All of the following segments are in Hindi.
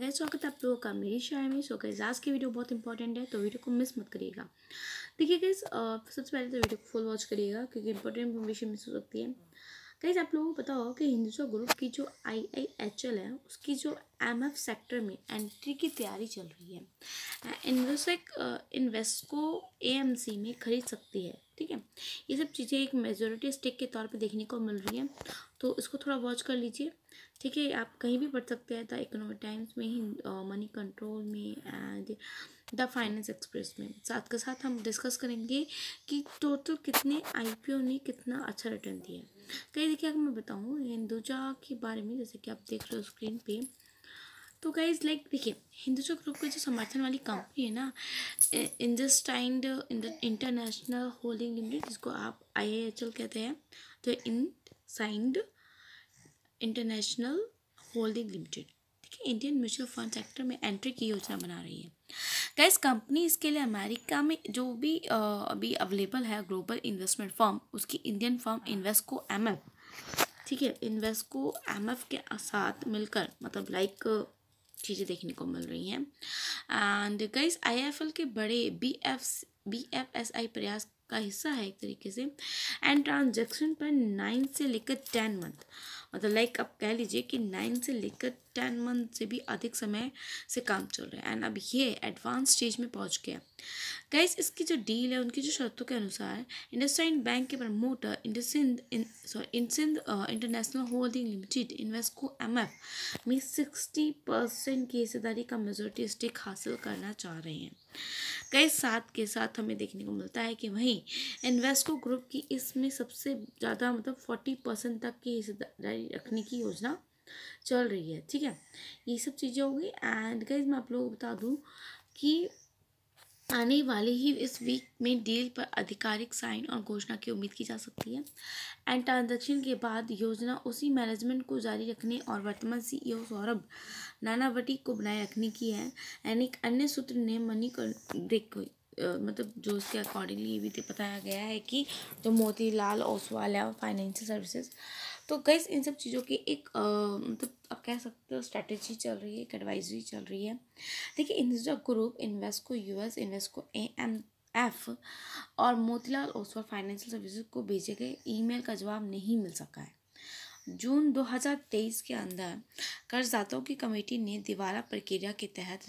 गए स्वागत तो आप लोगों का मेरी शायर में सो एजाज आज की वीडियो बहुत इंपॉर्टेंट है तो वीडियो को मिस मत करिएगा देखिए गैस सबसे पहले तो वीडियो को फुल वॉच करिएगा क्योंकि इंपॉर्टेंट इन्फॉर्मेशन मिस हो सकती है गैस आप लोगों को पता हो कि हिंदुस्व ग्रुप की जो आई आई एच एल है उसकी जो एम एफ सेक्टर में एंट्री की तैयारी चल रही है Investec Invesco A M C में खरीद सकती है ठीक है ये सब चीज़ें एक मेजोरिटी स्टेक के तौर पे देखने को मिल रही है तो इसको थोड़ा वॉच कर लीजिए ठीक है आप कहीं भी पढ़ सकते हैं द इकोनॉमिक टाइम्स में मनी कंट्रोल में एंड द फाइनेंस एक्सप्रेस में साथ के साथ हम डिस्कस करेंगे कि टोटल कितने आईपीओ ने कितना अच्छा रिटर्न दिया कहीं तो देखिए अगर मैं बताऊँ हिंदुजा के बारे में जैसे कि आप देख रहे हो स्क्रीन पर तो गाइज लाइक देखिए हिंदुजा ग्रुप के जो समर्थन वाली कंपनी है ना इंडस्टाइंड इंटरनेशनल होल्डिंग लिमिटेड जिसको आप आई कहते हैं तो IndusInd International Holding Limited है इंडियन म्यूचुअल फंड सेक्टर में एंट्री की योजना बना रही है गैस कंपनी इसके लिए अमेरिका में जो भी अभी अवेलेबल है ग्लोबल इन्वेस्टमेंट फॉर्म उसकी इंडियन फॉर्म इन्वेस्को एम ठीक है इन्वेस्को एम के साथ मिलकर मतलब लाइक चीज़ें देखने को मिल रही हैं एंड एफ एल के बड़े B F B F S I प्रयास का हिस्सा है एक तरीके से एंड ट्रांजेक्शन पर नाइन से लेकर टेन मंथ मतलब लाइक आप कह लीजिए कि नाइन से लेकर टेन मंथ से भी अधिक समय से काम चल रहा है एंड अब ये एडवांस स्टेज में पहुंच गया कैसे इसकी जो डील है उनकी जो शर्तों के अनुसार इंडस्ट्राइन बैंक के promoter IndusInd sorry IndusInd International Holding Limited Invesco M F में सिक्सटी परसेंट की हिस्सेदारी का मेजोरिटी स्टेक हासिल करना चाह रहे हैं कई साथ के साथ हमें देखने को मिलता है कि वहीं इन्वेस्को ग्रुप की इसमें सबसे ज़्यादा मतलब फोर्टी परसेंट तक की हिस्सेदारी रखने की योजना चल रही है ठीक है ये सब चीज़ें होगी एंड कई मैं आप लोगों को बता दूँ कि आने वाले ही इस वीक में डील पर आधिकारिक साइन और घोषणा की उम्मीद की जा सकती है एंड ट्रांजेक्शन के बाद योजना उसी मैनेजमेंट को जारी रखने और वर्तमान सीईओ सौरभ नानावटी को बनाए रखने की है एंड एक अन्य सूत्र ने मनी कर देखो मतलब जो उसके अकॉर्डिंगली ये भी तो बताया गया है कि जो तो मोतीलाल ओसवाल है फाइनेंशियल सर्विसेज तो गैस इन सब चीज़ों की एक मतलब आप कह सकते हो स्ट्रैटेजी चल रही है एक एडवाइजरी चल रही है देखिए इंडस्ट्रा group Invesco S Invesco A M F और मोतीलाल ओसवाल फाइनेंशियल सर्विसेज को भेजे गए ईमेल का जवाब नहीं मिल सका है जून 2023 के अंदर कर्जदाताओं की कमेटी ने दिवाला प्रक्रिया के तहत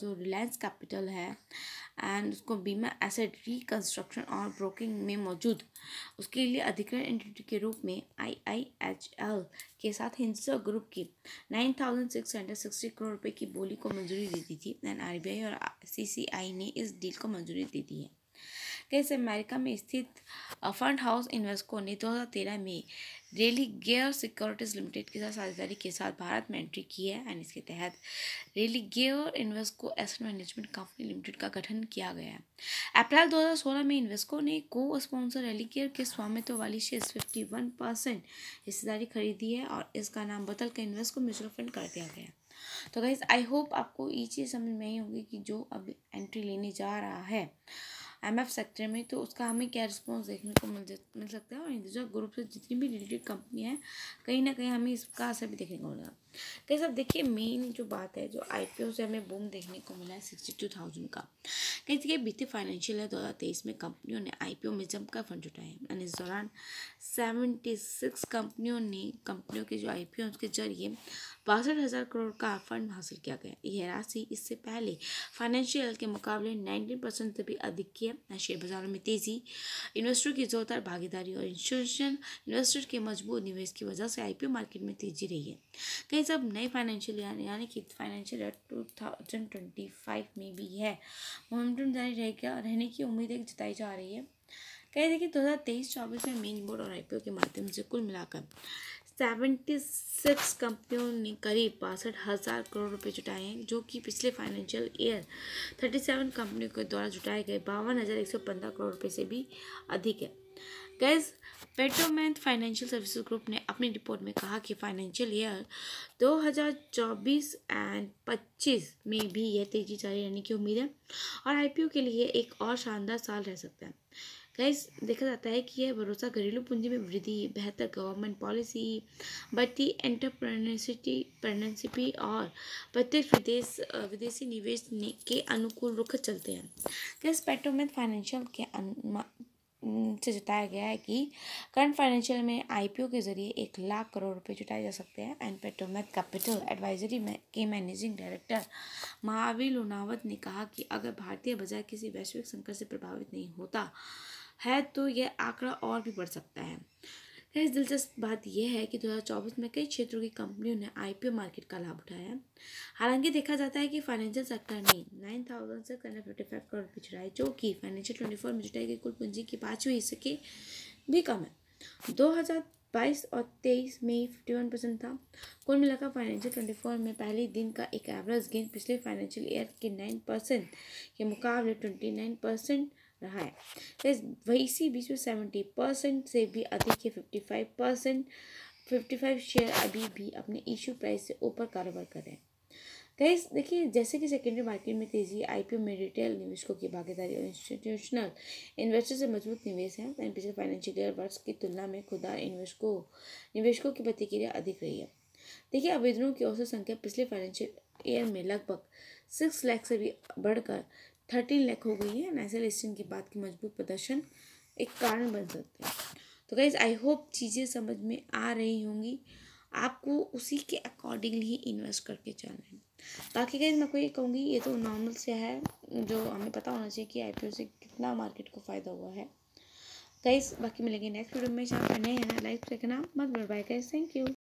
जो रिलायंस कैपिटल है एंड उसको बीमा एसेट रिकंस्ट्रक्शन और ब्रोकिंग में मौजूद उसके लिए अधिकृत एंटिटी के रूप में आईआईएचएल के साथ हिंसा ग्रुप की nine thousand six hundred sixty crore रुपये की बोली को मंजूरी दे दी थी एंड आरबीआई और सीसीआई ने इस डील को मंजूरी दे दी है स्टेट्स अमेरिका में स्थित फंड हाउस इन्वेस्को ने 2013 में रेली गेयर सिक्योरिटीज़ लिमिटेड के साथ साझेदारी के साथ भारत में एंट्री की है एंड इसके तहत Religare Invesco Asset Management Company Limited का गठन किया गया है अप्रैल 2016 में इन्वेस्को ने को स्पॉन्सर रेली गेयर के स्वामित्व वाली शेयर फिफ्टी वन परसेंट हिस्सेदारी खरीदी है और इसका नाम बदलकर इन्वेस्को म्यूचुअल फंड कर दिया गया तो गाइज आई होप आपको ये चीज़ समझ में आई होगी कि जो अब एंट्री लेने जा रहा है एम एफ सेक्टर में तो उसका हमें क्या रिस्पॉन्स देखने को मिल मिल सकता है और इंडिविजुअल ग्रुप से जितनी भी रिलेटेड कंपनी है कहीं ना कहीं हमें इसका असर भी देखने को मिलेगा गई सब देखिए मेन जो बात है जो आई पी ओ से हमें बूम देखने को मिला है सिक्सटी टू थाउजेंड का कहीं देखिए बीते फाइनेंशियल है दो हज़ार तेईस में कंपनियों ने आई पी ओ में जमकर फंड जुटाए और इस दौरान सेवेंटी सिक्स कंपनियों ने कंपनियों के जो आई पी ओ उसके जरिए बासठ हज़ार करोड़ का फंड हासिल किया गया यह राशि इससे पहले फाइनेंशियल के मुकाबले नाइन्टीन परसेंट से भी अधिक की है शेयर बाजारों में तेज़ी इन्वेस्टर की जोरदार भागीदारी और इंस्टीट्यूशन इन्वेस्टर के मजबूत निवेश की वजह से आईपीओ मार्केट में तेज़ी रही है कई गाइज अब नए फाइनेंशियल ईयर यानी कि financial year two thousand twenty five में भी है मोमेंटम जारी रहेगा रहने की उम्मीद एक जताई जा रही है कह देखिए दो हज़ार तेईस चौबीस में मेन बोर्ड और आईपीओ के माध्यम से कुल मिलाकर सेवेंटी सिक्स कंपनियों ने करीब बासठ हज़ार करोड़ रुपए जुटाए हैं जो कि पिछले फाइनेंशियल ईयर थर्टी सेवन कंपनियों के द्वारा जुटाए गए बावन हज़ार एक सौ पंद्रह करोड़ रुपए से भी अधिक है गैस पेट्रोमैन फाइनेंशियल सर्विसेज ग्रुप ने अपनी रिपोर्ट में कहा कि फाइनेंशियल ईयर दो हज़ार चौबीस एंड पच्चीस में भी यह तेजी जारी रहने की उम्मीद है और आईपीओ के लिए एक और शानदार साल रह सकता है गाइस देखा जाता है कि यह भरोसा घरेलू पूंजी में वृद्धि बेहतर गवर्नमेंट पॉलिसी बढ़ती एंटरप्रेनरशिटी प्रेगनेंसिपी और प्रत्यक्ष विदेश विदेशी निवेश के अनुकूल रुख चलते हैं गैस पेट्रोमैथ फाइनेंशियल के से जताया गया है कि करंट फाइनेंशियल में आईपीओ के जरिए एक लाख करोड़ रुपए जुटाए जा सकते हैं एंड पेट्रोमेथ कैपिटल एडवाइजरी में के मैनेजिंग डायरेक्टर महावीर लोनावत ने कहा कि अगर भारतीय बाजार किसी वैश्विक संकट से प्रभावित नहीं होता है तो यह आंकड़ा और भी बढ़ सकता है इस दिलचस्प बात यह है कि 2024 में कई क्षेत्रों की कंपनियों ने आईपीओ मार्केट का लाभ उठाया हालांकि देखा जाता है कि फाइनेंशियल सेक्टर ने nine thousand six hundred fifty five crore रुपये जुटाए जो कि फाइनेंशियल ट्वेंटी फोर में जुटाई गई कुल पूंजी की पाँचवें हिस्से के भी कम है दो हज़ार बाईस और तेईस में फिफ्टी वन परसेंट था कुल मिलाकर फाइनेंशियल ट्वेंटी फोर में पहले दिन का एक एवरेज गेंद पिछले फाइनेंशियल ईयर के नाइन परसेंट के मुकाबले ट्वेंटी नाइन परसेंट रहा है वही सी बीच में सेवेंटी परसेंट से भी अधिक है fifty five percent fifty five share अभी भी अपने इशू प्राइस से ऊपर कारोबार कर रहे हैं गैस देखिए जैसे कि सेकेंडरी मार्केट में तेजी आईपीओ में रिटेल निवेशकों की भागीदारी और इंस्टीट्यूशनल इन्वेस्टर से मजबूत निवेश है वहीं पिछले फाइनेंशियल ईयर वर्ष की तुलना में खुदा इन्वेस्टकों निवेशकों की प्रतिक्रिया अधिक रही है देखिए आवेदनों की औसत संख्या पिछले फाइनेंशियल ईयर में लगभग सिक्स लाख से भी बढ़कर थर्टीन लैख हो गई है नाइसल स्टेशन के बाद की मजबूत प्रदर्शन एक कारण बन सकते हैं तो गाइज आई होप चीज़ें समझ में आ रही होंगी आपको उसी के अकॉर्डिंगली ही इन्वेस्ट करके चलना है बाकी गाइज मैं को ये कहूँगी ये तो नॉर्मल से है जो हमें पता होना चाहिए कि आई से कितना मार्केट को फ़ायदा हुआ है गाइज बाकी मिलेंगे नेक्स्ट वीडियो में आप नए हैं लाइक देखना मत मत बाय गाइज थैंक यू